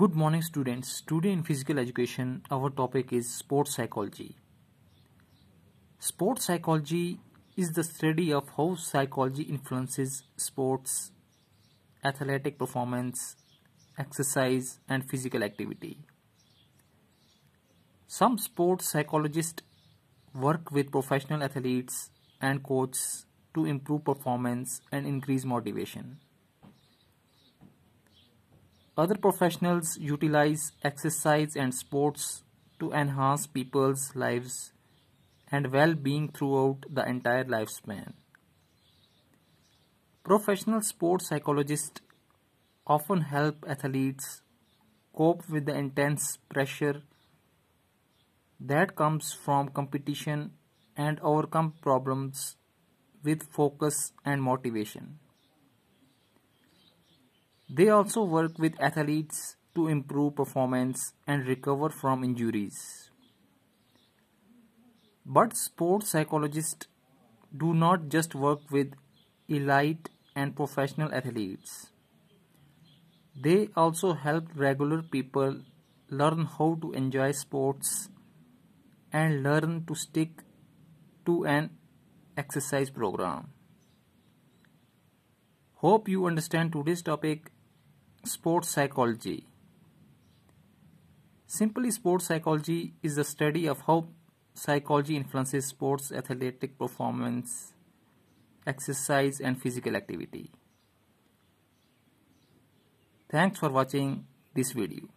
Good morning students. Today in physical education our topic is sports psychology. Sports psychology is the study of how psychology influences sports, athletic performance, exercise and physical activity. Some sports psychologists work with professional athletes and coaches to improve performance and increase motivation. Other professionals utilize exercise and sports to enhance people's lives and well-being throughout the entire lifespan. Professional sports psychologists often help athletes cope with the intense pressure that comes from competition and overcome problems with focus and motivation. They also work with athletes to improve performance and recover from injuries. But sports psychologists do not just work with elite and professional athletes. They also help regular people learn how to enjoy sports and learn to stick to an exercise program. Hope you understand today's topic Sports psychology. Simply, sports psychology is the study of how psychology influences sports athletic performance, exercise, and physical activity. Thanks for watching this video.